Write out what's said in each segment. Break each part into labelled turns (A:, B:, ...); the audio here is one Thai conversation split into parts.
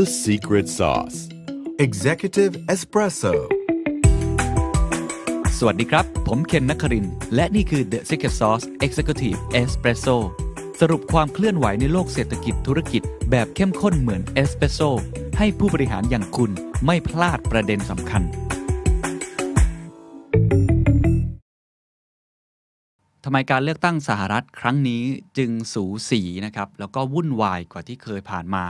A: the secret sauce Executive Espresso สวัสดีครับ ผมเคนนักครินและนี่คือ The Secret Sauce Executive Espresso สรุปความเคลื่อนไหวในโลกเศรษฐกิจธุรกิจ แบบเข้มข้นเหมือนเอสเปรสโซให้ผู้บริหารอย่างคุณไม่พลาดประเด็นสำคัญทำไมการเลือกตั้งสหรัฐครั้งนี้จึงสูสีนะครับแล้วก็วุ่นวายกว่าที่เคยผ่านมา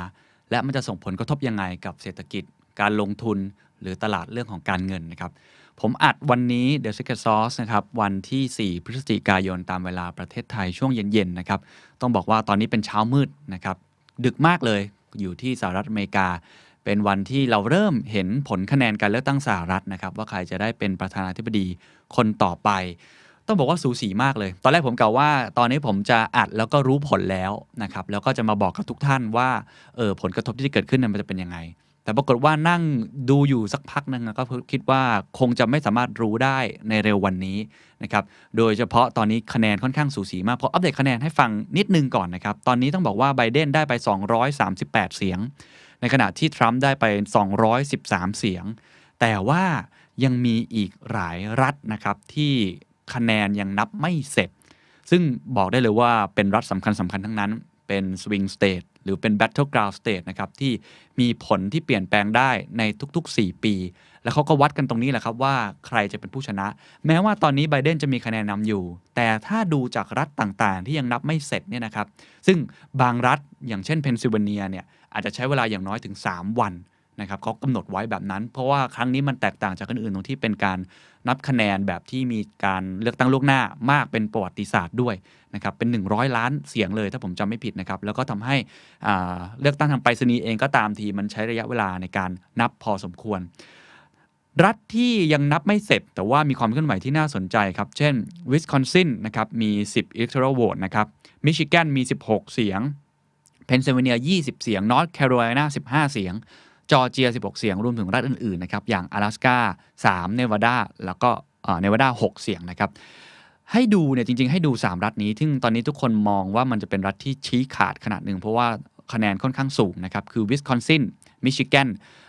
A: และมันจะส่งผลกระทบยังไงกับเศรษฐกิจ การลงทุนหรือตลาดเรื่องของการเงินนะครับ ผมอัดวันนี้ The Secret Sauce นะครับ วันที่ 4 พฤศจิกายนตามเวลาประเทศไทยช่วงเย็นๆนะครับ ต้องบอกว่าตอนนี้เป็นเช้ามืดนะครับ ดึกมากเลยอยู่ที่สหรัฐอเมริกา เป็นวันที่เราเริ่มเห็นผลคะแนนการเลือกตั้งสหรัฐนะครับ ว่าใครจะได้เป็นประธานาธิบดีคนต่อไปต้องบอกว่าสูสีมากเลย ตอนแรกผมกล่าวว่า ตอนนี้ผมจะอัดแล้วก็รู้ผลแล้วนะครับ แล้วก็จะมาบอกกับทุกท่านว่าเออผลกระทบที่จะเกิดขึ้นมันจะเป็นยังไง แต่ปรากฏว่านั่งดูอยู่สักพักนึงก็คิดว่าคงจะไม่สามารถรู้ได้ในเร็ววันนี้นะครับ โดยเฉพาะตอนนี้คะแนนค่อนข้างสูสีมากเพราะอัปเดตคะแนนให้ฟังนิดนึงก่อนนะครับ ตอนนี้ต้องบอกว่าไบเดนได้ไป 238 เสียง ในขณะที่ทรัมป์ได้ไป213เสียง แต่ว่ายังมีอีกหลายรัฐนะครับที่คะแนนยังนับไม่เสร็จ ซึ่งบอกได้เลยว่าเป็นรัฐสำคัญสำคัญทั้งนั้น เป็นสวิงสเตทหรือเป็นแบทเทิลกราวด์สเตทนะครับ ที่มีผลที่เปลี่ยนแปลงได้ในทุกๆ 4 ปี แล้วเขาก็วัดกันตรงนี้แหละครับว่าใครจะเป็นผู้ชนะ แม้ว่าตอนนี้ไบเดนจะมีคะแนนนำอยู่ แต่ถ้าดูจากรัฐต่างๆ ที่ยังนับไม่เสร็จเนี่ยนะครับ ซึ่งบางรัฐอย่างเช่นเพนซิลเวเนียเนี่ยอาจจะใช้เวลาอย่างน้อยถึง 3 วันนะครับเขากำหนดไว้แบบนั้น เพราะว่าครั้งนี้มันแตกต่างจากคนอื่นตรงที่เป็นการนับคะแนนแบบที่มีการเลือกตั้งล่วงหน้ามากเป็นประวัติศาสตร์ด้วยนะครับเป็น 100 ล้านเสียงเลยถ้าผมจำไม่ผิดนะครับแล้วก็ทำให้เลือกตั้งทางไปรษณีย์เองก็ตามทีมันใช้ระยะเวลาในการนับพอสมควร รัฐที่ยังนับไม่เสร็จ แต่ว่ามีความเคลื่อนไหวที่น่าสนใจครับเช่นวิสคอนซินนะครับมี10 electoral vote นะครับมิชิแกนมี16 เสียงเพนซิลเวเนีย20 เสียงนอร์ทแคโรไลนา15 เสียงจอร์เจีย16 เสียง รวมถึงรัฐอื่น ๆ นะครับ อย่าง阿拉斯า3เนวาดาแล้วก็เนวาดา6 เสียงนะครับ ให้ดูเนี่ยจริง ๆให้ดู 3 รัฐนี้ซึ่งตอนนี้ทุกคนมองว่ามันจะเป็นรัฐที่ชี้ขาดขนาดหนึ่งเพราะว่าคะแนนค่อนข้างสูงนะครับ คือวิสคอนซินมิชิแกน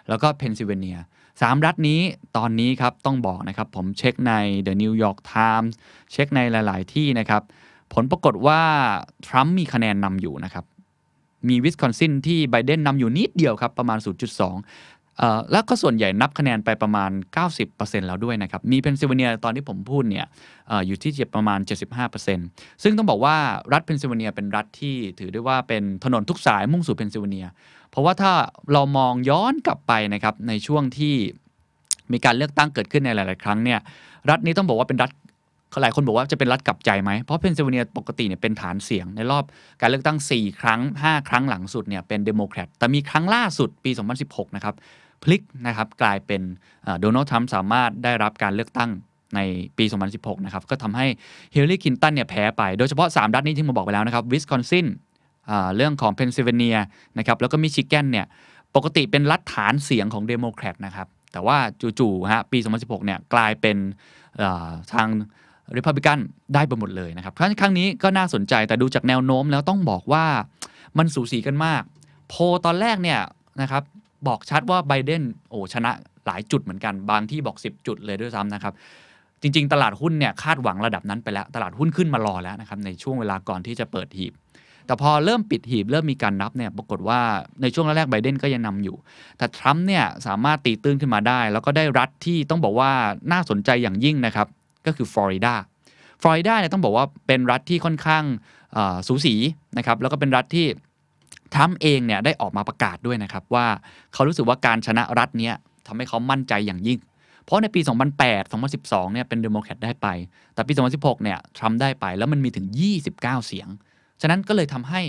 A: แล้วก็เพนซิลเวเนียสามรัฐนี้ตอนนี้ครับ ต้องบอกนะครับผมเช็คใน The New York Times เช็คในหลาย ๆที่นะครับผลปรากฏว่าทรัมป์มีคะแนนนำอยู่นะครับมีวิสคอนซินที่ไบเดนนำอยู่นิดเดียวครับ ประมาณ 0.2 แล้วก็ส่วนใหญ่นับคะแนนไปประมาณ 90%แล้วด้วยนะครับ มีเพนซิลเวเนียตอนที่ผมพูดเนี่ยออยู่ที่เจ็บประมาณ 75%ซึ่งต้องบอกว่ารัฐเพนซิลเวเนีย เป็นรัฐที่ถือได้ว่าเป็นถนนทุกสายมุ่งสู่เพนซิลเวเนียเพราะว่าถ้าเรามองย้อนกลับไปนะครับในช่วงที่มีการเลือกตั้งเกิดขึ้นในหลายๆครั้งเนี่ยรัฐนี้ต้องบอกว่าเป็นรัฐหลายคนบอกว่าจะเป็นรัฐกลับใจไหม เพราะเพนซิลเวเนียปกติเนี่ยเป็นฐานเสียง ในรอบการเลือกตั้ง 4 ครั้ง 5 ครั้งหลังสุดเนี่ย เป็นเดโมแครต แต่มีครั้งล่าสุดปี 2016 นะครับ พลิกนะครับ กลายเป็นโดนัลด์ทรัมป์สามารถได้รับการเลือกตั้งในปี 2016 นะครับ ก็ทำให้เฮลลี่คินตันเนี่ยแพ้ไปโดยเฉพาะ3รัฐนี้ที่ผมบอกไปแล้วนะครับวิสคอนซินเรื่องของเพนซิลเวเนียนะครับแล้วก็มิชิแกนเนี่ยปกติเป็นรัฐฐานเสียงของเดโมแครตนะครับแต่ว่าจู่ๆฮะปี 2016เนี่ยกลายเป็นทางริพับบิกันได้ไปหมดเลยนะครับครั้งนี้ก็น่าสนใจแต่ดูจากแนวโน้มแล้วต้องบอกว่ามันสูสีกันมาก โพตอนแรกเนี่ยนะครับบอกชัดว่าไบเดนโอชนะหลายจุดเหมือนกัน บางที่บอก 10 จุดเลยด้วยซ้ำนะครับ จริงๆ ตลาดหุ้นเนี่ย คาดหวังระดับนั้นไปแล้ว ตลาดหุ้นขึ้นมารอแล้วนะครับในช่วงเวลาก่อนที่จะเปิดหีบ แต่พอเริ่มปิดหีบเริ่มมีการนับเนี่ย ปรากฏว่าในช่วงแรกไบเดนก็ยังนำอยู่ แต่ทรัมป์เนี่ยสามารถตีตื้นขึ้นมาได้ แล้วก็ได้รัฐที่ต้องบอกว่าน่าสนใจอย่างยิ่งนะครับก็คือฟลอริดา ฟลอริดาเนี่ยต้องบอกว่าเป็นรัฐที่ค่อนข้างสูสีนะครับ แล้วก็เป็นรัฐที่ทรัมป์เอง เนี่ย ได้ออกมาประกาศด้วยนะครับ ว่าเขารู้สึกว่าการชนะรัฐเนี้ยทำให้เขามั่นใจอย่างยิ่ง เพราะในปี 2008 2012 เนี่ย เป็นเดโมแครตได้ไป แต่ปี 2016 เนี่ยทรัมป์ได้ไปแล้วมันมีถึง 29 เสียงฉะนั้นก็เลยทำให้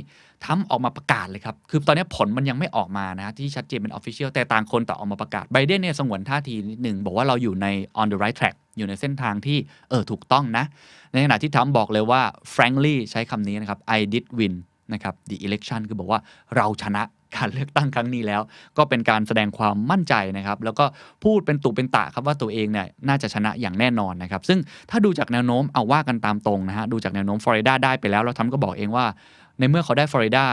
A: ทั้มออกมาประกาศเลยครับ คือตอนนี้ผลมันยังไม่ออกมานะ ที่ชัดเจนเป็นออฟฟิเชียลแต่ต่างคนต่างออกมาประกาศไบเดนเนี่ยสงวนท่าทีนิดหนึ่งบอกว่าเราอยู่ใน on the right track อยู่ในเส้นทางที่เออถูกต้องนะ ในขณะที่ทั้มบอกเลยว่า frankly ใช้คำนี้นะครับ I did win นะครับ the election คือบอกว่าเราชนะการเลือกตั้งครั้งนี้แล้วก็เป็นการแสดงความมั่นใจนะครับ แล้วก็พูดเป็นตุเป็นตะครับว่าตัวเองเนี่ยน่าจะชนะอย่างแน่นอนนะครับ ซึ่งถ้าดูจากแนวโน้มเอาว่ากันตามตรงนะฮะดูจากแนวโน้มฟลอริดาได้ไปแล้วเราทำก็บอกเองว่า ในเมื่อเขาได้ฟลอริดา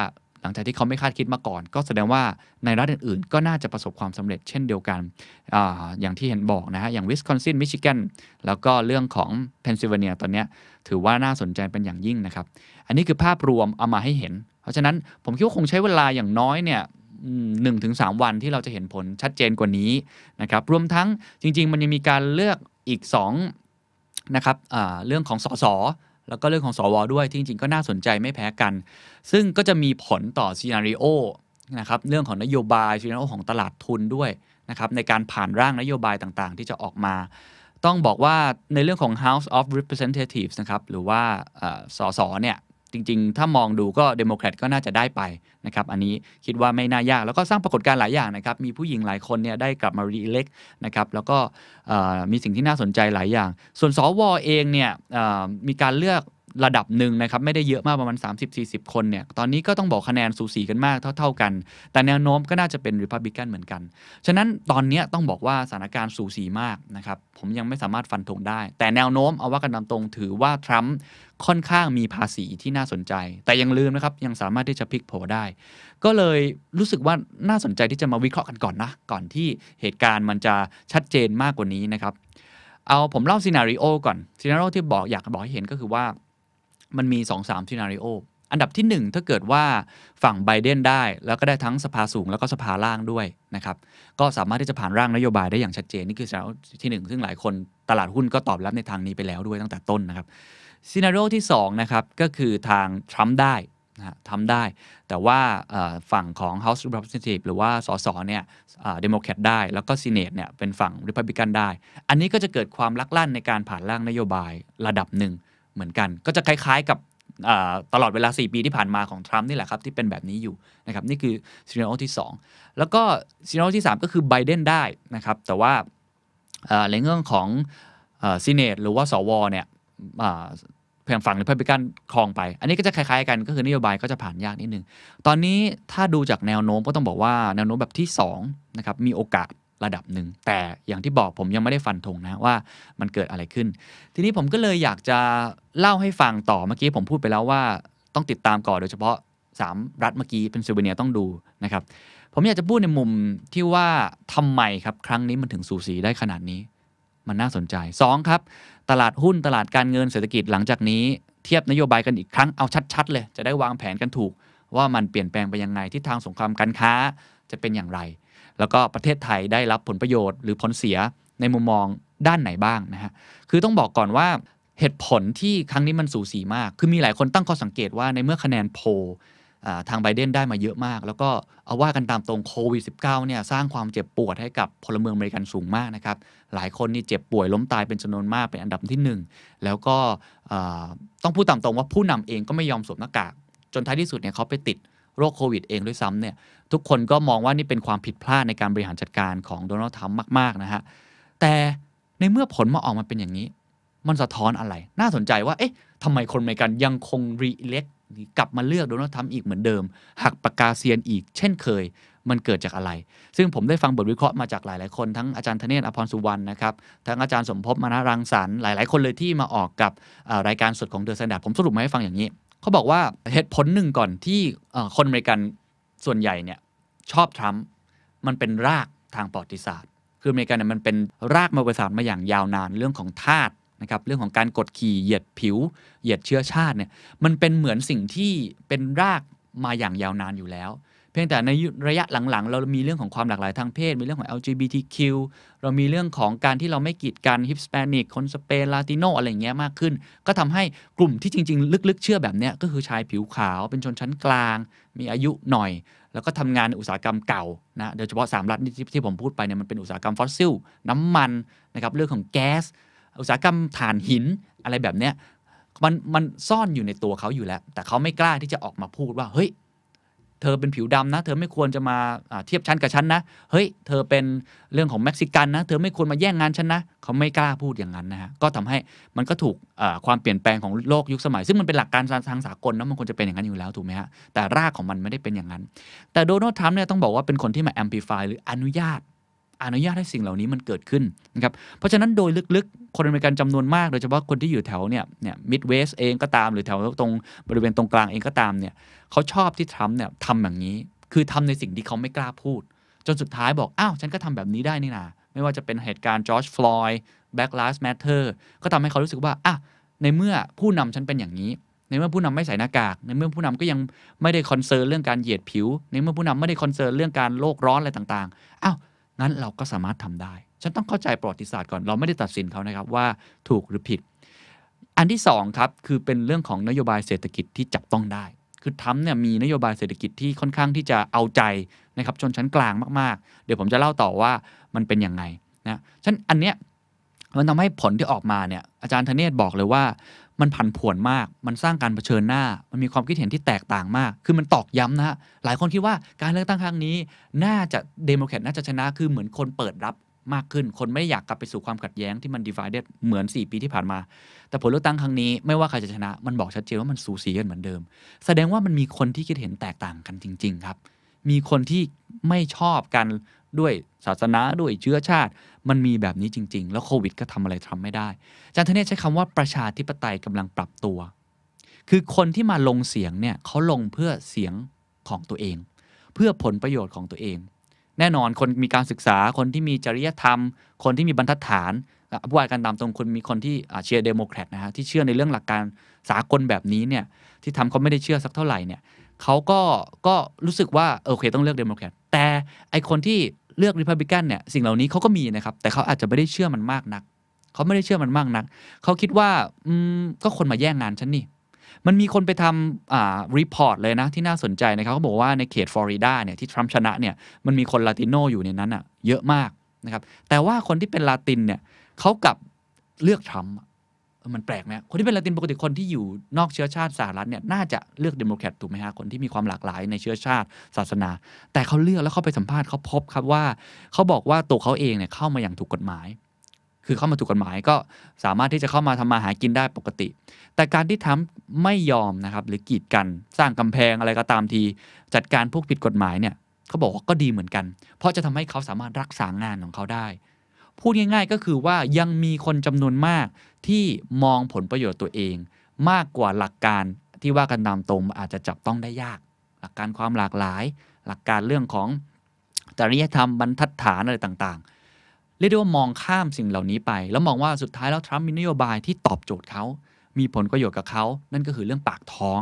A: หลังจากที่เขาไม่คาดคิดมาก่อน ก็แสดงว่าในรัฐอื่นๆ ก็น่าจะประสบความสำเร็จ เช่นเดียวกันออย่างที่เห็นบอกนะฮะอย่างวิสคอนซินมิชิแกนแล้วก็เรื่องของเพนซิลเวเนียตอนนี้ถือว่าน่าสนใจเป็นอย่างยิ่งนะครับอันนี้คือภาพรวมเอามาให้เห็นเพราะฉะนั้นผมคิดว่าคงใช้เวลาอย่างน้อยเนี่ยหนึ่งถึงสามวันที่เราจะเห็นผลชัดเจนกว่านี้นะครับ รวมทั้งจริง ๆ มันยังมีการเลือกอีก 2 นะครับเรื่องของสสแล้วก็เรื่องของสวด้วยที่จริง ๆ ก็น่าสนใจไม่แพ้กัน ซึ่งก็จะมีผลต่อซีนารีโอนะครับ เรื่องของนโยบายซีนารีโอของตลาดทุนด้วยนะครับในการผ่านร่างนโยบายต่างๆ ที่จะออกมา ต้องบอกว่าในเรื่องของ House of Representatives นะครับหรือว่าสสเนี่ยจริง ๆ ถ้ามองดูก็เดโมแครตก็น่าจะได้ไปนะครับ อันนี้คิดว่าไม่น่ายาก แล้วก็สร้างปรากฏการณ์หลายอย่างนะครับ มีผู้หญิงหลายคนเนี่ยได้กลับมารีเล็กนะครับ แล้วก็มีสิ่งที่น่าสนใจหลายอย่าง ส่วนสวเองเนี่ยมีการเลือกระดับหนึ่งนะครับ ไม่ได้เยอะมากประมาณ 30-40 คนเนี่ย ตอนนี้ก็ต้องบอกคะแนนสูสีกันมากเท่าๆกัน แต่แนวโน้มก็น่าจะเป็นริพับบิกันเหมือนกัน ฉะนั้นตอนนี้ต้องบอกว่าสถานการณ์สูสีมากนะครับ ผมยังไม่สามารถฟันธงได้ แต่แนวโน้มเอาว่ากันตามตรงถือว่าทรัมป์ค่อนข้างมีภาษีที่น่าสนใจ แต่ยังลืมนะครับ ยังสามารถที่จะพลิกโผได้ ก็เลยรู้สึกว่าน่าสนใจที่จะมาวิเคราะห์กันก่อนนะก่อนที่เหตุการณ์มันจะชัดเจนมากกว่านี้นะครับเอาผมเล่าซีนารีโอก่อนซีนารีโอที่บอกอยากบอกให้เห็นก็คือว่ามันมี 2-3สามซีนารีโออันดับที่ 1 ถ้าเกิดว่าฝั่งไบเดนได้ แล้วก็ได้ทั้งสภาสูงแล้วก็สภาล่างด้วยนะครับ ก็สามารถที่จะผ่านร่างนโยบายได้อย่างชัดเจน นี่คือสาที่ 1 ซึ่งหลายคนตลาดหุ้นก็ตอบรับในทางนี้ไปแล้วด้วยตั้งแต่ต้นนะครับซีนารีโอที่ 2 นะครับ ก็คือทางทรัมป์ได้นะทำได้ แต่ว่าฝั่งของ House Representative หรือว่าสสเนี่ยเดโมแครตได้แล้วก็ซีเนตเนี่ยเป็นฝั่งริพับบิกันได้ อันนี้ก็จะเกิดความลักลั่นในการผ่านร่างนโยบายระดับหนึ่งเหมือนกัน ก็จะคล้ายๆกับตลอดเวลา 4 ปีที่ผ่านมาของทรัมป์นี่แหละครับ ที่เป็นแบบนี้อยู่นะครับ นี่คือซีนโอที่ 2 แล้วก็ซีนโอที่ 3 ก็คือไบเดนได้นะครับ แต่ว่าในเรื่องของซีเนตหรือว่าสวเนี่ยเพียงฝั่งหรือพิการคลองไป อันนี้ก็จะคล้ายๆ กันก็คือนโยบายก็จะผ่านยากนิดนึง ตอนนี้ถ้าดูจากแนวโน้มก็ต้องบอกว่าแนวโน้มแบบที่2นะครับมีโอกาสระดับหนึ่งแต่อย่างที่บอกผมยังไม่ได้ฟันธงนะว่ามันเกิดอะไรขึ้น ทีนี้ผมก็เลยอยากจะเล่าให้ฟังต่อเมื่อกี้ผมพูดไปแล้วว่าต้องติดตามก่อนโดยเฉพาะ 3 รัฐเมื่อกี้เป็นซิลเวเนียต้องดูนะครับ ผมอยากจะพูดในมุมที่ว่าทำไมครับครั้งนี้มันถึงสูสีได้ขนาดนี้ มันน่าสนใจ2ครับ ตลาดหุ้นตลาดการเงินเศรษฐกิจหลังจากนี้เทียบนโยบายกันอีกครั้งเอาชัด ๆ เลย จะได้วางแผนกันถูก ว่ามันเปลี่ยนแปลงไปยังไงที่ทางสงครามการค้าจะเป็นอย่างไรแล้วก็ประเทศไทยได้รับผลประโยชน์หรือผลเสียในมุมมองด้านไหนบ้างนะฮะ คือต้องบอกก่อนว่าเหตุผลที่ครั้งนี้มันสูสีมาก คือมีหลายคนตั้งข้อสังเกตว่าในเมื่อคะแนนโพทางไบเดนได้มาเยอะมาก แล้วก็เอาว่ากันตามตรงโควิด -19 เนี่ยสร้างความเจ็บปวดให้กับพลเมืองอเมริกันสูงมากนะครับ หลายคนนี่เจ็บป่วยล้มตายเป็นจำนวนมากเป็นอันดับที่ 1 แล้วก็ต้องพูดตามตรงว่าผู้นำเองก็ไม่ยอมสวมหน้ากากจนท้ายที่สุดเนี่ยเขาไปติดโรคโควิดเองด้วยซ้ำเนี่ย ทุกคนก็มองว่านี่เป็นความผิดพลาดในการบริหารจัดการของโดนัลด์ทรัมป์มาก ๆ นะฮะ แต่ในเมื่อผลมาออกมาเป็นอย่างนี้ มันสะท้อนอะไรน่าสนใจว่า เอ๊ะทำไมคนเมกันยังคงรีเล็กกลับมาเลือกโดนัลด์ทรัมป์อีกเหมือนเดิม หักปากกาเซียนอีกเช่นเคยมันเกิดจากอะไร ซึ่งผมได้ฟังบทวิเคราะห์มาจากหลายๆคนทั้งอาจารย์ธเนศอภรสุวรรณนะครับทั้งอาจารย์สมภพมานารังสรรค์หลายๆ คนเลยที่มาออกกับรายการสดของเดอะสแตนดาร์ดผมสรุปมาให้ฟังอย่างนี้เขาบอกว่าเหตุผลหนึ่งก่อนที่คนอเมริกันส่วนใหญ่เนี่ยชอบทรัมป์มันเป็นรากทางประวัติศาสตร์ คืออเมริกันเนี่ยมันเป็นรากมาประวัติศาสตร์มาอย่างยาวนานเรื่องของทาสนะครับเรื่องของการกดขี่เหยียดผิวเหยียดเชื้อชาติเนี่ยมันเป็นเหมือนสิ่งที่เป็นรากมาอย่างยาวนานอยู่แล้วเพียงแต่ในระยะหลังๆ เรามีเรื่องของความหลากหลายทางเพศ มีเรื่องของ LGBTQ เรามีเรื่องของการที่เราไม่กีดกันฮิปสแปนิกคนสเปนลาติโนอะไรเงี้ยมากขึ้น ก็ทำให้กลุ่มที่จริงๆ ลึกๆ เชื่อแบบเนี้ยก็คือชายผิวขาวเป็นชนชั้นกลาง มีอายุหน่อย แล้วก็ทำงานในอุตสาหกรรมเก่านะโดยเฉพาะ3รัฐที่ที่ผมพูดไปเนี่ยมันเป็นอุตสาหกรรมฟอสซิลน้ำมันนะครับเรื่องของแก๊สอุตสาหกรรมถ่านหินอะไรแบบเนี้ยมันมันซ่อนอยู่ในตัวเขาอยู่แล้ว แต่เขาไม่กล้าที่จะออกมาพูดว่าเฮ้ยเธอเป็นผิวดำนะเธอไม่ควรจะมาเทียบชั้นกับฉันนะ เฮ้ยเธอเป็นเรื่องของเม็กซิกันนะเธอไม่ควรมาแย่งงานฉันนะ เขาไม่กล้าพูดอย่างนั้นนะฮะก็ทำให้มันก็ถูกความเปลี่ยนแปลงของโลกยุคสมัย ซึ่งมันเป็นหลักการทางสากลนะมันควรจะเป็นอย่างนั้นอยู่แล้วถูกไหมฮะแต่รากของมันไม่ได้เป็นอย่างนั้น แต่โดนัลด์ทรัมป์เนี่ยต้องบอกว่าเป็นคนที่มาแอมพลิฟายหรืออนุญาตอนุญาตให้สิ่งเหล่านี้มันเกิดขึ้นนะครับ เพราะฉะนั้นโดยลึกๆ คนอเมริกันจำนวนมาก โดยเฉพาะคนที่อยู่แถวเนี่ยเนี่ยมิดเวสเองก็ตามหรือแถวตรงบริเวณตรงกลางเองก็ตามเนี่ยเขาชอบที่ทรัมป์เนี่ยทำอย่างนี้ คือทำในสิ่งที่เขาไม่กล้าพูด จนสุดท้ายบอก อ้าว ฉันก็ทำแบบนี้ได้นี่นาไม่ว่าจะเป็นเหตุการณ์จอร์จฟลอยด์แบ็กลาสแมทเทอร์ก็ทำให้เขารู้สึกว่าอ่ะในเมื่อผู้นำฉันเป็นอย่างนี้ ในเมื่อผู้นำไม่ใส่หน้ากาก ในเมื่อผู้นำก็ยังไม่ได้คอนเซิร์นเรื่องการเหยียดผิวในเมื่อผู้นำไม่ได้คอนเซิร์นเรื่องการโลกร้อนอะไรต่างๆอ้าวนั้น เราก็สามารถทำได้ ฉันต้องเข้าใจประวัติศาสตร์ก่อน เราไม่ได้ตัดสินเขานะครับ ว่าถูกหรือผิด อันที่2ครับคือเป็นเรื่องของนโยบายเศรษฐกิจที่จับต้องได้ คือทำเนี่ยมีนโยบายเศรษฐกิจที่ค่อนข้างที่จะเอาใจนะครับ ชนชั้นกลางมาก ๆ เดี๋ยวผมจะเล่าต่อว่ามันเป็นยังไงนะฉันอันเนี้ยมันทำให้ผลที่ออกมาเนี่ยอาจารย์ธเนศบอกเลยว่ามันผันผวนมาก มันสร้างการเผชิญหน้า มันมีความคิดเห็นที่แตกต่างมาก คือมันตอกย้ำนะฮะ หลายคนคิดว่าการเลือกตั้งครั้งนี้น่าจะเดโมแครตน่าจะชนะ คือเหมือนคนเปิดรับมากขึ้น คนไม่อยากกลับไปสู่ความขัดแย้งที่มันดี v ายเดเหมือน 4 ปีที่ผ่านมา แต่ผลเลือกตั้งครั้งนี้ไม่ว่าใครจะชนะ มันบอกชัดเจนว่ามันสูสีกันเหมือนเดิม แสดงว่ามันมีคนที่คิดเห็นแตกต่างกันจริง ๆ ครับ มีคนที่ไม่ชอบการด้วยศาสนาด้วยเชื้อชาติมันมีแบบนี้จริง ๆ แล้วโควิด ก็ทำอะไรทำไม่ได้อาจารย์ธเนศใช้คำว่าประชาธิปไตยกำลังปรับตัว คือคนที่มาลงเสียง เนี่ยเขาลงเพื่อเสียงของตัวเอง เพื่อผลประโยชน์ของตัวเอง แน่นอนคนมีการศึกษาคนที่มีจริยธรรม คนที่มีบรรทัดฐานผู้ว่าการตามตรงคนมีคนที่เชียร์เดโมแครตนะฮะที่เชื่อในเรื่องหลักการสากลแบบนี้เนี่ยที่ทำเขาไม่ได้เชื่อสักเท่าไหร่เนี่ยเขาก็ก็รู้สึกว่าโอเค ต้องเลือกเดโมแครตแต่ไอคนที่เลือกริพับลิกันเนี่ย สิ่งเหล่านี้เขาก็มีนะครับ แต่เขาอาจจะไม่ได้เชื่อมันมากนักเขาไม่ได้เชื่อมันมากนักเขาคิดว่าอืมก็คนมาแย่งงานฉันนี่มันมีคนไปทำอ่ารีพอร์ตเลยนะ ที่น่าสนใจนะครับเขาบอกว่าในเขตฟลอริดาเนี่ยที่ทรัมป์ชนะเนี่ยมันมีคนลาติโนอยู่ในนั้นอะ่ะ เยอะมากนะครับแต่ว่าคนที่เป็นลาตินเนี่ยเขากลับเลือกทรัมป์มันแปลกไหมคนที่เป็นละตินปกติคนที่อยู่นอกเชื้อชาติสหรัฐเนี่ยน่าจะเลือกเดโมแครตถูกไหมฮะคนที่มีความหลากหลายในเชื้อชาติศาสนา แต่เขาเลือกแล้วเขาไปสัมภาษณ์เขาพบครับว่าเขาบอกว่าตัวเขาเองเนี่ยเข้ามาอย่างถูกกฎหมาย คือเข้ามาถูกกฎหมายก็สามารถที่จะเข้ามาทำมาหากินได้ปกติ แต่การที่ทำไม่ยอมนะครับหรือกีดกันสร้างกำแพงอะไรก็ตามที จัดการพวกผิดกฎหมายเนี่ย เขาบอกว่าก็ดีเหมือนกันเพราะจะทำให้เขาสามารถรักษางานของเขาได้พูดง่ายๆ ก็คือว่ายังมีคนจำนวนมากที่มองผลประโยชน์ตัวเอง มากกว่าหลักการที่ว่ากันตามตรงอาจจะจับต้องได้ยาก หลักการความหลากหลาย หลักการเรื่องของจริยธรรมบรรทัดฐานอะไรต่างๆเรียกได้ว่ามองข้ามสิ่งเหล่านี้ไปแล้วมองว่าสุดท้ายแล้วทรัมป์มีนโยบายที่ตอบโจทย์เขามีผลประโยชน์กับเขานั่นก็คือเรื่องปากท้อง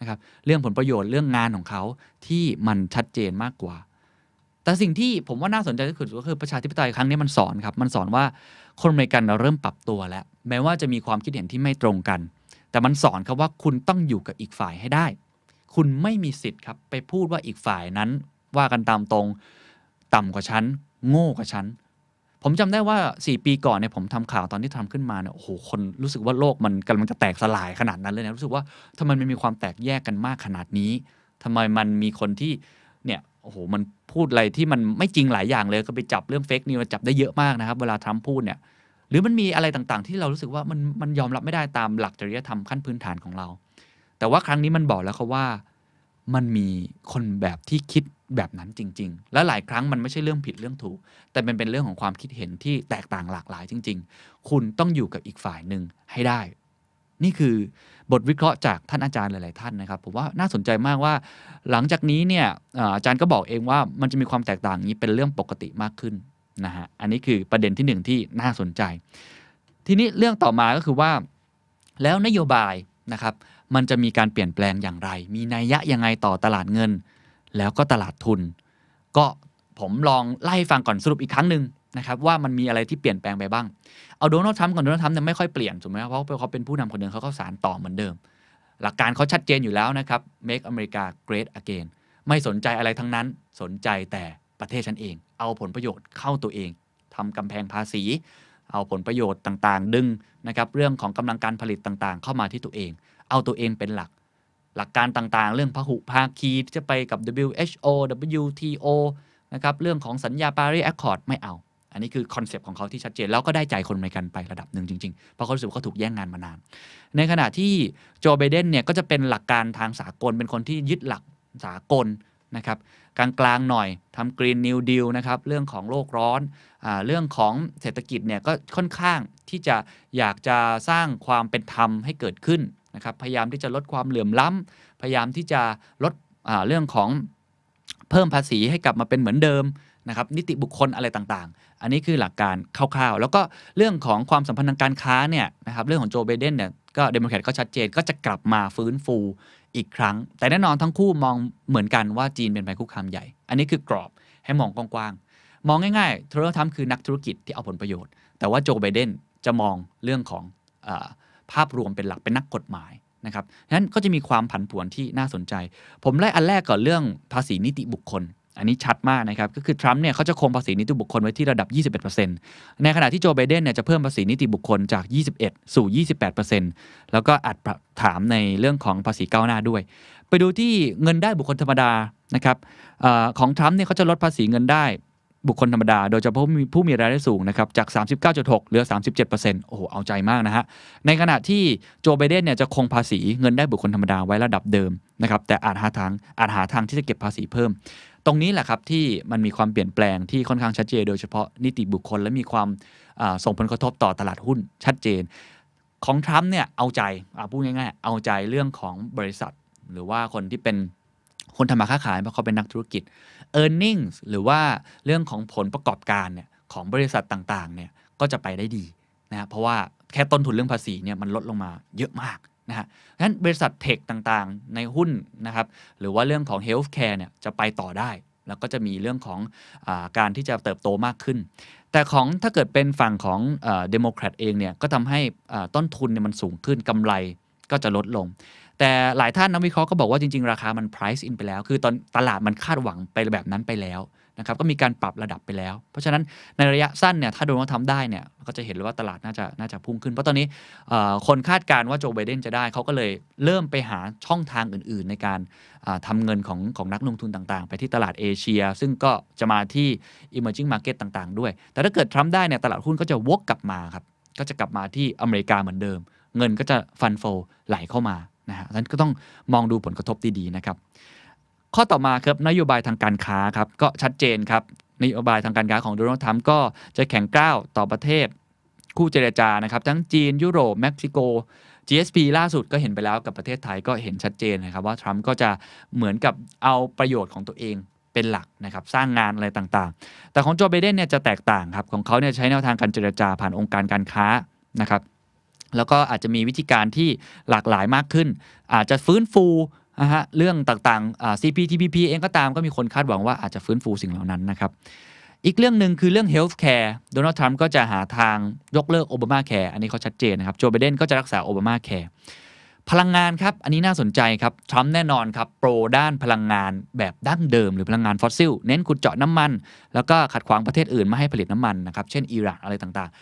A: นะครับเรื่องผลประโยชน์เรื่องงานของเขาที่มันชัดเจนมากกว่าแต่สิ่งที่ผมว่าน่าสนใจที่สุดก็คือประชาธิปไตยครั้งนี้มันสอนครับ มันสอนว่าคนอเมริกันเราเริ่มปรับตัวแล้ว แม้ว่าจะมีความคิดเห็นที่ไม่ตรงกัน แต่มันสอนครับว่าคุณต้องอยู่กับอีกฝ่ายให้ได้ คุณไม่มีสิทธิ์ครับ ไปพูดว่าอีกฝ่ายนั้นว่ากันตามตรงต่ำกว่าฉันโง่กว่าฉันผมจำได้ว่า 4 ปีก่อนเนี่ยผมทำข่าวตอนที่ทำขึ้นมาเนี่ยโอ้โหคนรู้สึกว่าโลกมันกำลังจะแตกสลายขนาดนั้นเลยนะรู้สึกว่าทำไมมันมีความแตกแยกกันมากขนาดนี้ ทำไมมันมีคนที่เนี่ยโอ้โหมันพูดอะไรที่มันไม่จริงหลายอย่างเลยก็ไปจับเรื่องเฟกนิวจับได้เยอะมากนะครับ เวลาทรัมป์พูดเนี่ย หรือมันมีอะไรต่างๆที่เรารู้สึกว่ามันมันยอมรับไม่ได้ตามหลักจริยธรรมขั้นพื้นฐานของเรา แต่ว่าครั้งนี้มันบอกแล้วเขาว่ามันมีคนแบบที่คิดแบบนั้นจริงๆ และหลายครั้งมันไม่ใช่เรื่องผิดเรื่องถูกแต่มันเป็นเรื่องของความคิดเห็นที่แตกต่างหลากหลายจริง ๆ คุณต้องอยู่กับอีกฝ่ายหนึ่งให้ได้นี่คือบทวิเคราะห์จากท่านอาจารย์หลายๆ ท่านนะครับผมว่าน่าสนใจมากว่า หลังจากนี้เนี่ยอาจารย์ก็บอกเองว่ามันจะมีความแตกต่างนี้เป็นเรื่องปกติมากขึ้นนะฮะอันนี้คือประเด็นที่1ที่น่าสนใจทีนี้เรื่องต่อมาก็คือว่า แล้วนโยบายนะครับมันจะมีการเปลี่ยนแปลงอย่างไร มีนัยยะยังไงต่อตลาดเงิน แล้วก็ตลาดทุน ก็ผมลองไล่ฟังก่อนสรุปอีกครั้งหนึ่งนะครับว่ามันมีอะไรที่เปลี่ยนแปลงไปบ้าง เอาโดนัลด์ทรัมป์กับโดนัลด์ทรัมป์เนี่ยไม่ค่อยเปลี่ยนถูกไหมเพราะเขาเป็นผู้นำคนเดิมเขาก็สารต่อเหมือนเดิม หลักการเขาชัดเจนอยู่แล้วนะครับ make America great again ไม่สนใจอะไรทั้งนั้น สนใจแต่ประเทศฉันเอง เอาผลประโยชน์เข้าตัวเอง ทำกำแพงภาษี เอาผลประโยชน์ต่างๆ ดึงนะครับเรื่องของกำลังการผลิตต่างๆเข้ามาที่ตัวเอง เอาตัวเองเป็นหลัก หลักการต่างๆ เรื่องพหุภาคีที่จะไปกับ WHO WTO นะครับเรื่องของสัญญาปารีสแอคคอร์ดไม่เอาอันนี้คือคอนเซปต์ของเขาที่ชัดเจน แล้วก็ได้ใจคนเมกันไประดับหนึ่งจริงๆ เพราะเขารู้สึกว่าเขาถูกแย่งงานมานาน ในขณะที่โจไบเดนเนี่ย ก็จะเป็นหลักการทางสากลเป็นคนที่ยึดหลักสากลนะครับ กลางๆหน่อยทำกรีนนิวดลนะครับ เรื่องของโลกร้อนอเรื่องของเศรษฐกิจเนี่ย ก็ค่อนข้างที่จะอยากจะสร้างความเป็นธรรมให้เกิดขึ้นนะครับพยายามที่จะลดความเหลื่อมล้ำ พยายามที่จะลดเรื่องของเพิ่มภาษีให้กลับมาเป็นเหมือนเดิมนะครับนิติบุคคลอะไรต่างอันนี้คือหลักการคร่าวๆ แล้วก็เรื่องของความสัมพันธ์ทางการค้าเนี่ยนะครับเรื่องของโจไบเดนเนี่ยก็เดโมแครตก็ชัดเจนก็จะกลับมาฟื้นฟูอีกครั้ง แต่แน่นอนทั้งคู่มองเหมือนกันว่าจีนเป็นภัยคุกคามใหญ่ อันนี้คือกรอบให้มองกว้างๆ มองง่ายๆทรัมป์คือนักธุรกิจที่เอาผลประโยชน์แต่ว่าโจไบเดนจะมองเรื่องของอภาพรวมเป็นหลักเป็นนักกฎหมายนะครับนั้นก็จะมีความผันผวนที่น่าสนใจ ผมไล่อันแรกก่อนเรื่องภาษีนิติบุคคลอันนี้ชัดมากนะครับ ก็คือทรัมป์เนี่ย เขาจะคงภาษีนิติบุคคลไว้ที่ระดับ 21%ในขณะที่โจไบเดนเนี่ย จะเพิ่มภาษีนิติบุคคลจาก 21 สู่ 28%แล้วก็อัดถามในเรื่องของภาษีก้าวหน้าด้วย ไปดูที่เงินได้บุคคลธรรมดานะครับอของทรัมป์เนี่ย เขาจะลดภาษีเงินได้บุคคลธรรมดาโดยเฉพาะผู้มีรายได้สูงนะครับ จาก 39.6เหลือ 37%โอ้โหเอาใจมากนะฮะ ในขณะที่โจไบเดนเนี่ยจะคงภาษีเงินได้บุคคลธรรมดาไว้ระดับเดิมนะครับ แต่อาจหาทางอาจหาทางที่จะเก็บภาษีเพิ่ม ตรงนี้แหละครับที่มันมีความเปลี่ยนแปลงที่ค่อนข้างชัดเจนโดยเฉพาะนิติบุคคลและมีความส่งผลกระทบต่อตลาดหุ้นชัดเจน ของทรัมป์เนี่ยเอาใจพูดง่ายๆ เอาใจเรื่องของบริษัทหรือว่าคนที่เป็นคนทำมาค้าขายเพราะเขาเป็นนักธุรกิจ e a r n i n g หรือว่าเรื่องของผลประกอบการเนี่ยของบริษัทต่างๆเนี่ยก็จะไปได้ดีนะเพราะว่าแค่ต้นทุนเรื่องภาษีเนี่ยมันลดลงมาเยอะมากนะฮะงั้นบริษัทเทคต่างๆในหุ้นนะครับหรือว่าเรื่องของเฮลท์แคร์เนี่ยจะไปต่อได้ แล้วก็จะมีเรื่องของอการที่จะเติบโตมากขึ้น แต่ของถ้าเกิดเป็นฝั่งของเดโมแครตเองเนี่ยก็ทำให้ต้นทุนเนี่ยมันสูงขึ้นกำไรก็จะลดลงแต่หลายท่านนักวิเคราะห์ก็บอกว่าจริง ๆ ราคามัน price in ไปแล้ว คือตอนตลาดมันคาดหวังไปแบบนั้นไปแล้วนะครับก็มีการปรับระดับไปแล้ว เพราะฉะนั้นในระยะสั้นเนี่ย ถ้าโดนเขาทำได้เนี่ย ก็จะเห็นเลยว่าตลาดน่าจะ น่าจะพุ่งขึ้น เพราะตอนนี้คนคาดการณ์ว่าโจไบเดนจะได้เขาก็เลยเริ่มไปหาช่องทางอื่น ๆ ในการทำเงินของของนักลงทุนต่างๆไปที่ตลาดเอเชียซึ่งก็จะมาที่ emerging market ต่างๆ ด้วย แต่ถ้าเกิดทรัมป์ได้เนี่ยตลาดหุ้นก็จะวกกลับมาครับก็จะกลับมาที่อเมริกาเหมือนเดิม เงินก็จะฟันโฟไหลเข้ามานะฮะนั้นก็ต้องมองดูผลกระทบดีๆนะครับ ข้อต่อมาครับนโยบายทางการค้าครับก็ชัดเจนครับนโยบายทางการค้าของโดนัลด์ทรัมป์ก็จะแข่งก้าวต่อประเทศ คู่เจรจานะครับ ทั้งจีนยุโรปเม็กซิโก GSP ล่าสุดก็เห็นไปแล้วกับประเทศไทยก็เห็นชัดเจนนะครับ ว่าทรัมป์ก็จะเหมือนกับเอาประโยชน์ของตัวเองเป็นหลักนะครับ สร้างงานอะไรต่างๆ แต่ของโจไบเดนเนี่ยจะแตกต่างครับของเขาเนี่ยใช้แนวทางการเจรจาผ่านองค์การการค้านะครับแล้วก็อาจจะมีวิธีการที่หลากหลายมากขึ้น อาจจะฟื้นฟูนะฮะเรื่องต่างๆ CPTPP เองก็ตามก็มีคนคาดหวังว่าอาจจะฟื้นฟูสิ่งเหล่านั้นนะครับ อีกเรื่องหนึ่งคือเรื่อง health care โดนัลด์ทรัมป์ก็จะหาทางยกเลิกโอบามาแคร์อันนี้เขาชัดเจนนะครับโจไบเดนก็จะรักษาโอบามาแคร์พลังงานครับ อันนี้น่าสนใจครับทรัมป์แน่นอนครับโปรด้านพลังงานแบบดั้งเดิมหรือพลังงานฟอสซิลเน้นขุดเจาะน้ำมัน แล้วก็ขัดขวางประเทศอื่นไม่ให้ผลิตน้ำมันนะครับเช่นอิรักอะไรต่างๆ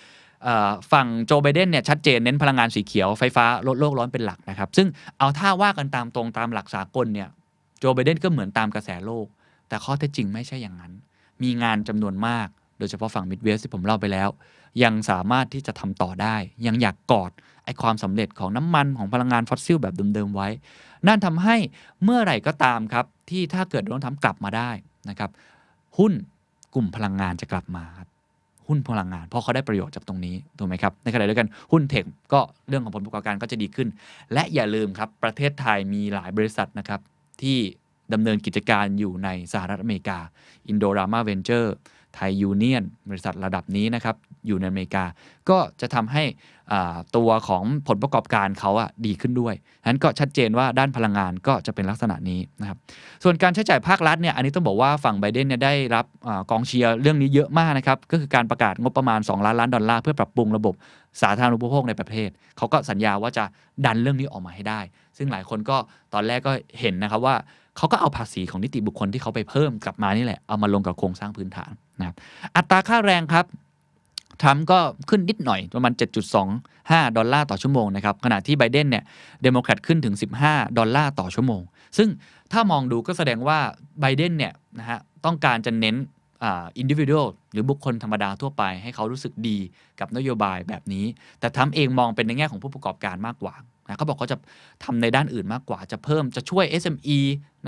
A: ฝั่งโจไบเดนเนี่ย ชัดเจนเน้นพลังงานสีเขียวไฟฟ้าลดโลกร้อนเป็นหลักนะครับ ซึ่งเอาถ้าว่ากันตามตรงตามหลักสากลเนี่ยโจไบเดนก็เหมือนตามกระแสโลก แต่ข้อเท็จจริงไม่ใช่อย่างนั้น มีงานจำนวนมากโดยเฉพาะฝั่งมิดเวสที่ผมเล่าไปแล้ว ยังสามารถที่จะทำต่อได้ ยังอยากกอด ไอความสำเร็จของน้ำมันของพลังงานฟอสซิล แบบเดิมๆไว้นั่นทำให้เมื่อไหร่ก็ตามครับที่ถ้าเกิดโดนทำทำกลับมาได้นะครับหุ้นกลุ่มพลังงานจะกลับมาหุ้นพลังงาน เพราะเขาได้ประโยชน์จากตรงนี้ ถูกไหมครับในขณะเดียวกันหุ้นเทคก็เรื่องของผลประกอบการก็จะดีขึ้น และอย่าลืมครับ ประเทศไทยมีหลายบริษัทนะครับ ที่ดำเนินกิจการอยู่ในสหรัฐอเมริกา อินโดรามาเวนเจอร์ไทยยูเนียนบริษัทระดับนี้นะครับ อยู่ในอเมริกา ก็จะทำให้ตัวของผลประกอบการเขาอะดีขึ้นด้วย ฉะนั้นก็ชัดเจนว่าด้านพลังงานก็จะเป็นลักษณะนี้นะครับ ส่วนการใช้จ่ายภาครัฐเนี่ย อันนี้ต้องบอกว่าฝั่งไบเดนเนี่ยได้รับกองเชียร์เรื่องนี้เยอะมากนะครับ ก็คือการประกาศงบประมาณ 2 ล้านล้านดอลลาร์เพื่อปรับปรุงระบบสาธารณูปโภคในประเทศเขาก็สัญญาว่าจะดันเรื่องนี้ออกมาให้ได้ ซึ่งหลายคนก็ตอนแรกก็เห็นนะครับว่าเขาก็เอาภาษีของนิติบุคคลที่เขาไปเพิ่มกลับมานี่แหละเอามาลงกับโครงสร้างพื้นฐานนะครับอัตราค่าแรงครับทรัมป์ก็ขึ้นนิดหน่อยประมาณ 7.25 ดอลลาร์ต่อชั่วโมงนะครับ ขณะที่ไบเดนเนี่ยเดโมแครตขึ้นถึง 15 ดอลลาร์ต่อชั่วโมง ซึ่งถ้ามองดูก็แสดงว่าไบเดนเนี่ยนะฮะต้องการจะเน้นอินดิวิเดลหรือบุคคลธรรมดาทั่วไป ให้เขารู้สึกดีกับนโยบายแบบนี้ แต่ทำเองมองเป็นในแง่ของผู้ประกอบการมากกว่านะเขาบอกเขาจะทำในด้านอื่นมากกว่าจะเพิ่มจะช่วย SME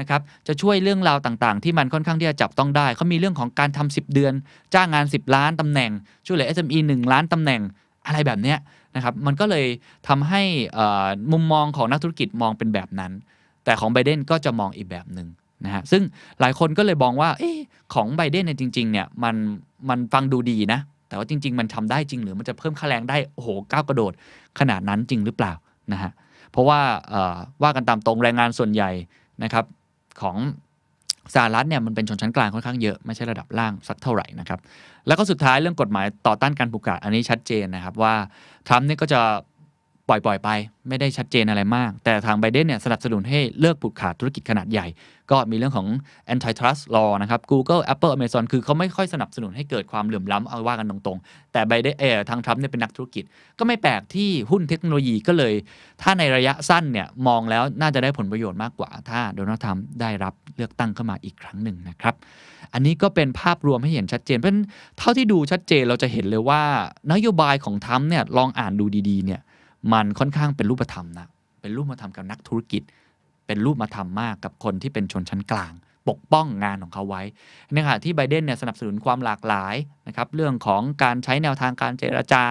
A: นะครับ จะช่วยเรื่องราวต่างๆ ที่มันค่อนข้างที่จะจับต้องได้เขามีเรื่องของการทำ 10 เดือน จ้างงาน 10 ล้านตำแหน่ง ช่วยเหลือ SME 1 ล้านตำแหน่งอะไรแบบเนี้ยนะครับ มันก็เลยทำให้มุมมองของนักธุรกิจมองเป็นแบบนั้น แต่ของไบเดนก็จะมองอีกแบบหนึ่งนะฮะซึ่งหลายคนก็เลยบอกว่าอของไบเดนเนี่ยจริงๆเนี่ยมันมันฟังดูดีนะแต่ว่าจริงๆมันทำได้จริง หรือมันจะเพิ่มค่าแรงได้โอ้โหก้าวกระโดด ขนาดนั้นจริงหรือเปล่านะฮะเพราะว่าว่ากันตามตรงแรงงานส่วนใหญ่นะครับ ของสหรัฐเนี่ยมันเป็นชนชั้นกลางค่อนข้างเยอะ ไม่ใช่ระดับล่างสักเท่าไหร่นะครับ แล้วก็สุดท้ายเรื่องกฎหมายต่อต้านการผูกขาดอันนี้ชัดเจนนะครับว่าทรัมป์นี่ก็จะล่อยๆไป ไม่ได้ชัดเจนอะไรมาก แต่ทางไบเดนเนี่ย สนับสนุนให้เลิกผูกขาดธุรกิจขนาดใหญ่ ก็มีเรื่องของ antitrust law นะครับ Google Apple Amazon คือเขาไม่ค่อยสนับสนุนให้เกิดความเหลื่อมล้ำเอาว่ากันตรง ๆ แต่ไบเดนเออทางทรัมป์เนี่ย เป็นนักธุรกิจ ก็ไม่แปลกที่หุ้นเทคโนโลยีก็เลย ถ้าในระยะสั้นเนี่ย มองแล้วน่าจะได้ผลประโยชน์มากกว่า ถ้าโดนัลด์ทรัมป์ได้รับเลือกตั้งเข้ามาอีกครั้งหนึ่งนะครับอันนี้ก็เป็นภาพรวมให้เห็นชัดเจนเพราะเท่าที่ดูชัดเจนเราจะเห็นเลยว่า นโยบายของทรัมป์เนี่ยลองอ่านดูดีๆเนี่ยมันค่อนข้างเป็นรูปธรรมนะ เป็นรูปธรรมกับนักธุรกิจ เป็นรูปธรรมมากกับคนที่เป็นชนชั้นกลาง ปกป้องงานของเขาไว้ในขณะที่ไบเดนเนี่ยสนับสนุนความหลากหลายนะครับ เรื่องของการใช้แนวทางการเจรจา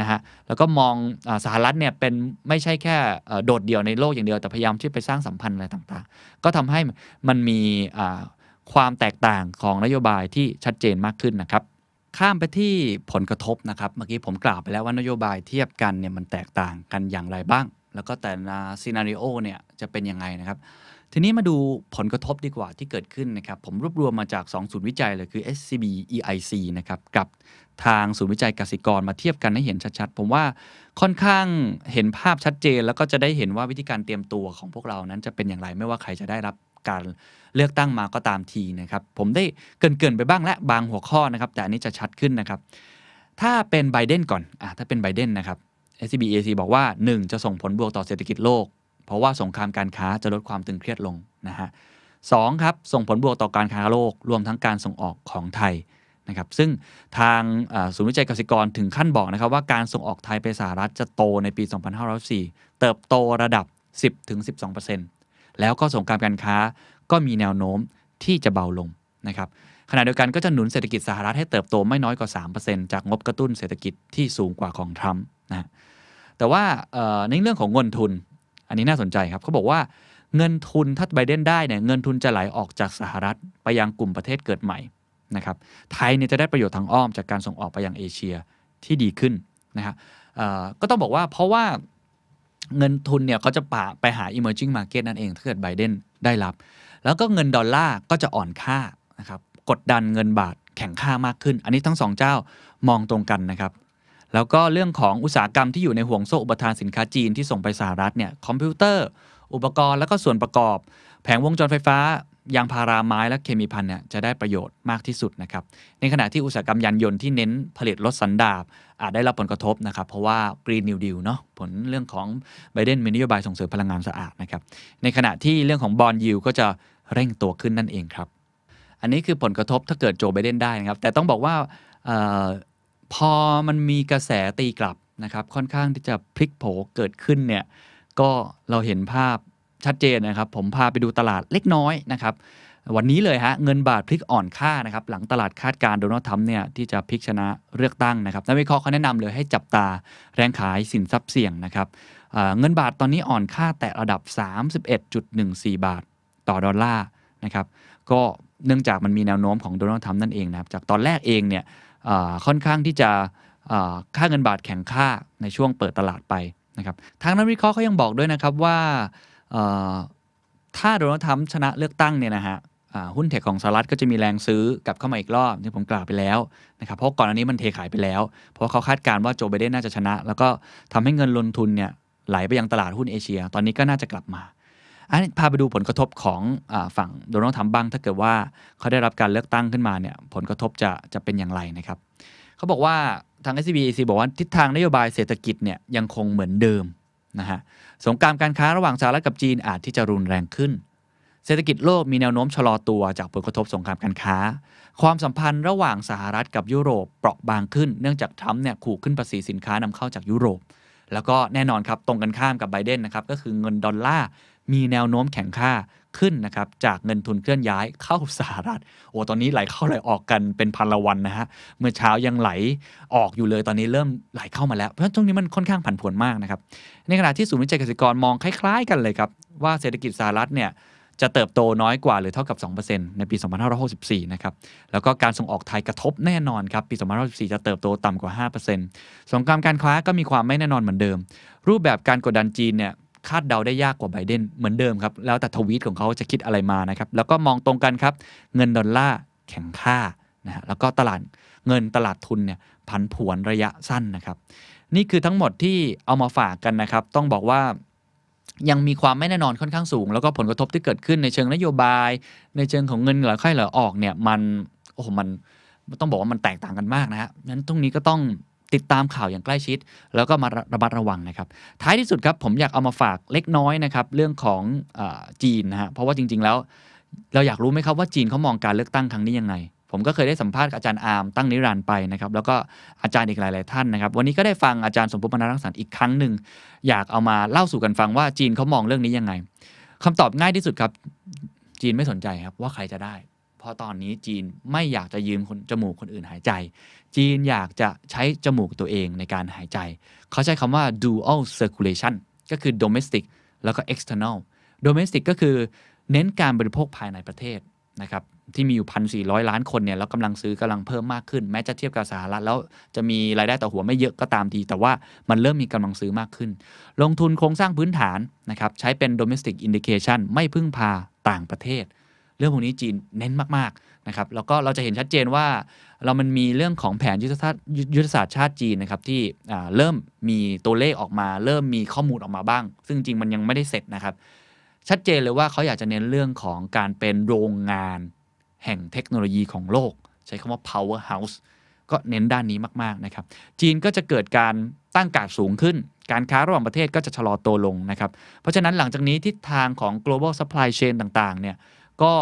A: นะฮะ แล้วก็มองอสหรัฐเนี่ยเป็นไม่ใช่แค่โดดเดี่ยวในโลกอย่างเดียว แต่พยายามที่ไปสร้างสัมพันธ์อะไรต่างๆ ก็ทำให้มันมีความแตกต่างของนโยบายที่ชัดเจนมากขึ้นนะครับข้ามไปที่ผลกระทบนะครับ เมื่อกี้ผมกล่าวไปแล้วว่านโยบายเทียบกันเนี่ยมันแตกต่างกันอย่างไรบ้าง แล้วก็แต่ละซีนารีโอเนี่ยจะเป็นยังไงนะครับ ทีนี้มาดูผลกระทบดีกว่าที่เกิดขึ้นนะครับผมรวบรวมมาจาก2ศูนย์วิจัยเลยคือ SCB EIC นะครับกับทางศูนย์วิจัยกสิกรมาเทียบกันให้เห็นชัด ๆ ผมว่าค่อนข้างเห็นภาพชัดเจน แล้วก็จะได้เห็นว่าวิธีการเตรียมตัวของพวกเรานั้นจะเป็นอย่างไรไม่ว่าใครจะได้รับการเลือกตั้งมาก็ตามทีนะครับ ผมได้เกินๆไปบ้างและบางหัวข้อนะครับ แต่อันนี้จะชัดขึ้นนะครับ ถ้าเป็นไบเดนก่อน อ่ะถ้าเป็นไบเดนนะครับ s b AC บอกว่า 1 จะส่งผลบวกต่อเศรษฐกิจโลก เพราะว่าสงครามการค้าจะลดความตึงเครียดลงนะฮะสครับ ส่งผลบวกต่อการค้าโลกรวมทั้งการส่งออกของไทยนะครับ ซึ่งทางศูนย์วิจัยเกษตรกรถึงขั้นบอกนะครับว่าการส่งออกไทยไปสหรัฐจะโตในปี 2504เติบโตระดับ 10-12%ถึงแล้วก็สงครามการค้าก็มีแนวโน้มที่จะเบาลงนะครับขณะเดียวกันก็จะหนุนเศรษฐกิจสหรัฐให้เติบโตไม่น้อยกว่า 3%จากงบกระตุ้นเศรษฐกิจที่สูงกว่าของทรัมป์นะแต่ว่าในเรื่องของเงินทุน อันนี้น่าสนใจครับเขาบอกว่าเงินทุนถ้าไบเดนได้เนี่ย เงินทุนจะไหลออกจากสหรัฐ ไปยังกลุ่มประเทศเกิดใหม่นะครับไทยเนี่ยจะได้ประโยชน์ทางอ้อมจากการส่งออกไปยังเอเชียที่ดีขึ้นนะฮะก็ต้องบอกว่าเพราะว่าเงินทุนเนี่ยเขาจะปะไปหา emerging market นั่นเองถ้าเกิดไบเดนได้รับ แล้วก็เงินดอลลาร์ก็จะอ่อนค่านะครับ กดดันเงินบาทแข็งค่ามากขึ้น อันนี้ทั้งสองเจ้ามองตรงกันนะครับ แล้วก็เรื่องของอุตสาหกรรมที่อยู่ในห่วงโซ่อุปทานสินค้าจีนที่ส่งไปสหรัฐเนี่ย คอมพิวเตอร์ อุปกรณ์แล้วก็ส่วนประกอบ แผงวงจรไฟฟ้ายางพาราไม้และเคมีพันเนี่ย จะได้ประโยชน์มากที่สุดนะครับ ในขณะที่อุตสาหกรรมยานยนต์ที่เน้นผลิตรถสันดาปอาจได้รับผลกระทบนะครับ เพราะว่า e รี New ว e ิ l เนาะผลเรื่องของไบเดนมีนโยบายส่งเสริมพลังงานสะอาดนะครับ ในขณะที่เรื่องของบอลยิวก็จะเร่งตัวขึ้นนั่นเองครับ อันนี้คือผลกระทบถ้าเกิดโจไบเดนได้นะครับแต่ต้องบอกว่าออพอมันมีกระแสตีกลับนะครับ ค่อนข้างที่จะพลิกโผเกิดขึ้นเนี่ยก็เราเห็นภาพชัดเจนนะครับ ผมพาไปดูตลาดเล็กน้อยนะครับ วันนี้เลยฮะ เงินบาท พลิกอ่อนค่านะครับ หลังตลาดคาดการโดนัลด์ทรัมป์เนี่ยที่จะพลิกชนะเลือกตั้งนะครับ นักวิเคราะห์เขาแนะนำเลยให้จับตาแรงขายสินทรัพย์เสี่ยงนะครับเงินบาทตอนนี้อ่อนค่าแตะระดับ 31.14 บาทต่อดอลลาร์นะครับ ก็เนื่องจากมันมีแนวโน้มของโดนัลด์ทรัมป์นั่นเองนะครับจากตอนแรกเองเนี่ยค่อนข้างที่จะค่าเงินบาทแข็งค่าในช่วงเปิดตลาดไปนะครับ ทางนักวิเคราะห์เขายังบอกด้วยนะครับว่าถ้าโดนัลด์ทรัมป์ชนะเลือกตั้งเนี่ยนะฮะหุ้นเทคของสหรัฐก็จะมีแรงซื้อกลับเข้ามาอีกรอบที่ผมกล่าวไปแล้วนะครับ เพราะก่อนอันนี้มันเทขายไปแล้ว เพราะเขาคาดการณ์ว่าโจไบเดนน่าจะชนะ แล้วก็ทำให้เงินลงทุนเนี่ย ไหลไปยังตลาดหุ้นเอเชีย ตอนนี้ก็น่าจะกลับมา อันนี้พาไปดูผลกระทบของอฝั่งโดนัลด์ทรัมป์บ้างถ้าเกิดว่าเขาได้รับการเลือกตั้งขึ้นมาเนี่ยผลกระทบจะจะเป็นอย่างไรนะครับเขาบอกว่าทาง s b a c บอกว่าทิศทางนโยบายเศรษฐกิจเนี่ยยังคงเหมือนเดิมนะฮะสงครามการค้าระหว่างสหรัฐกับจีนอาจที่จะรุนแรงขึ้น เศรษฐกิจโลกมีแนวโน้มชะลอตัวจากผลกระทบสงครามการค้า ความสัมพันธ์ระหว่างสหรัฐกับยุโรปเปราะบางขึ้น เนื่องจากทรัมป์เนี่ยขู่ขึ้นภาษีสินค้านำเข้าจากยุโรป แล้วก็แน่นอนครับตรงกันข้ามกับไบเดนนะครับก็คือเงินดอลลาร์มีแนวโน้มแข็งค่าขึ้นนะครับจากเงินทุนเคลื่อนย้ายเข้าสหรัฐโอ้ตอนนี้ไหลเข้าไหลออกกันเป็นพันละวันนะฮะเมื่อเช้ายังไหลออกอยู่เลยตอนนี้เริ่มไหลเข้ามาแล้ว เพราะฉะนั้นช่วงนี้มันค่อนข้างผันผวนมากนะครับ ในขณะที่ศูนย์วิจัยเกษตรกรมองคล้ายๆ กันเลยครับ ว่าเศรษฐกิจสหรัฐเนี่ยจะเติบโตน้อยกว่าหรือเท่ากับ 2%ในปี 2564นะครับแล้วก็การส่งออกไทยกระทบแน่นอนครับปี2564จะเติบโตต่ำกว่า5%สงครามการค้าก็มีความไม่แน่นอนเหมือนเดิม รูปแบบการกดดันจีนเนี่ยคาดเดาได้ยากกว่าไบเดนเหมือนเดิมครับ แล้วแต่ทวีตของเขาจะคิดอะไรมานะครับ แล้วก็มองตรงกันครับเงินดอลลาร์แข็งค่านะฮะแล้วก็ตลาดเงินตลาดทุนเนี่ยผันผวนระยะสั้นนะครับ นี่คือทั้งหมดที่เอามาฝากกันนะครับ ต้องบอกว่ายังมีความไม่แน่นอนค่อนข้างสูง แล้วก็ผลกระทบที่เกิดขึ้นในเชิงนโยบาย ในเชิงของเงินไหลค่อยไหลออกเนี่ยมันโอ้โหมันต้องบอกว่ามันแตกต่างกันมากนะฮะงั้นตรงนี้ก็ต้องติดตามข่าวอย่างใกล้ชิด แล้วก็มาระมัดระวังนะครับ ท้ายที่สุดครับ ผมอยากเอามาฝากเล็กน้อยนะครับ เรื่องของอจีน นะฮะเพราะว่าจริง ๆแล้ว เราอยากรู้ไหมครับว่าจีนเขามองการเลือกตั้งครั้งนี้ยังไง ผมก็เคยได้สัมภาษณ์อาจารย์อาร์มตั้งนิรันต์ไปนะครับแล้วก็อาจารย์อีกหลาย ๆ ท่านนะครับวันนี้ก็ได้ฟังอาจารย์สมภพมนารังสรรค์อีกครั้งหนึ่งอยากเอามาเล่าสู่กันฟังว่าจีนเขามองเรื่องนี้ยังไง คำตอบง่ายที่สุดครับ จีนไม่สนใจครับว่าใครจะได้ราะตอนนี้จีนไม่อยากจะยืมจมูกคนอื่นหายใจ จีนอยากจะใช้จมูกตัวเองในการหายใจ เขาใช้คำว่า dual circulation ก็คือ domestic แล้วก็ external domestic ก็คือเน้นการบริโภคภายในประเทศนะครับที่มีอยู่พันสี่ร้อยล้านคนเนี่ย แล้วกำลังซื้อกำลังเพิ่มมากขึ้นแม้จะเทียบกับสหรัฐแล้วจะมีรายได้ต่อหัวไม่เยอะก็ตามที แต่ว่ามันเริ่มมีกำลังซื้อมากขึ้น ลงทุนโครงสร้างพื้นฐานนะครับใช้เป็น domestic indication ไม่พึ่งพาต่างประเทศเรื่องพวกนี้จีนเน้นมากๆนะครับ แล้วก็เราจะเห็นชัดเจนว่า เรามันมีเรื่องของแผนยุทธศาสตร์ยุทธศาสตร์ชาติจีนนะครับ ที่เริ่มมีตัวเลขออกมา เริ่มมีข้อมูลออกมาบ้าง ซึ่งจริงมันยังไม่ได้เสร็จนะครับ ชัดเจนเลยว่าเขาอยากจะเน้นเรื่องของการเป็นโรงงาน แห่งเทคโนโลยีของโลก ใช้คำว่า power house ก็เน้นด้านนี้มากๆนะครับจีนก็จะเกิดการตั้งการสูงขึ้นการค้าระหว่างประเทศก็จะชะลอตัวลงนะครับเพราะฉะนั้นหลังจากนี้ทิศทางของ global supply chain ต่างๆเนี่ยก็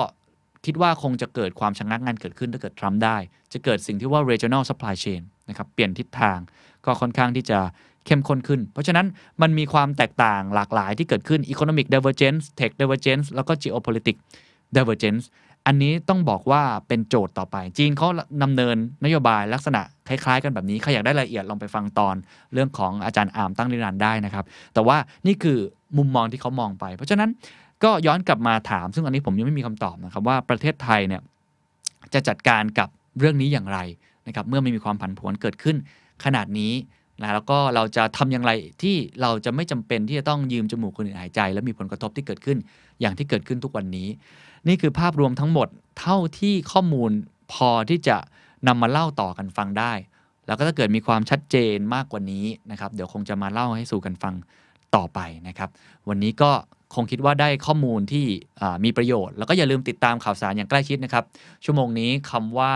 A: คิดว่าคงจะเกิดความชะงงักงานเกิดขึ้นถ้าเกิดทรัมป์ได้ จะเกิดสิ่งที่ว่า regional supply chain นะครับ เปลี่ยนทิศทางก็ค่อนข้างที่จะเข้มข้นขึ้น เพราะฉะนั้นมันมีความแตกต่างหลากหลายที่เกิดขึ้น economic divergence tech divergence แล้วก็ geopolitical divergence อันนี้ต้องบอกว่าเป็นโจทย์ต่อไปจีนเขาดำเนินนโยบายลักษณะคล้ายๆ กันแบบนี้ใครอยากได้รายละเอียดลองไปฟังตอนเรื่องของอาจารย์อามตั้งนิรันได้นะครับแต่ว่านี่คือมุมมองที่เขามองไป เพราะฉะนั้นก็ย้อนกลับมาถามซึ่งอันนี้ผมยังไม่มีคำตอบนะครับว่าประเทศไทยเนี่ยจะจัดการกับเรื่องนี้อย่างไรนะครับ เมื่อไม่มีความผันผวนเกิดขึ้นขนาดนี้นะแล้วก็เราจะทำอย่างไรที่เราจะไม่จำเป็นที่จะต้องยืมจมูกคนอื่นหายใจและมีผลกระทบที่เกิดขึ้นอย่างที่เกิดขึ้นทุกวันนี้ นี่คือภาพรวมทั้งหมดเท่าที่ข้อมูลพอที่จะนำมาเล่าต่อกันฟังได้ แล้วก็ถ้าเกิดมีความชัดเจนมากกว่านี้นะครับเดี๋ยวคงจะมาเล่าให้สู่กันฟังต่อไปนะครับ วันนี้ก็คงคิดว่าได้ข้อมูลที่มีประโยชน์แล้วก็อย่าลืมติดตามข่าวสารอย่างใกล้ชิดนะครับ ชั่วโมงนี้คำว่า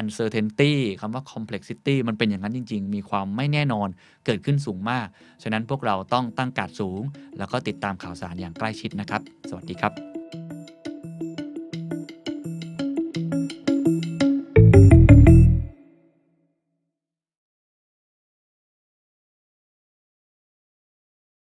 A: uncertainty คำว่า complexity มันเป็นอย่างนั้นจริงๆ มีความไม่แน่นอนเกิดขึ้นสูงมาก ฉะนั้นพวกเราต้องตั้งการสูงแล้วก็ติดตามข่าวสารอย่างใกล้ชิดนะครับ สวัสดีครับ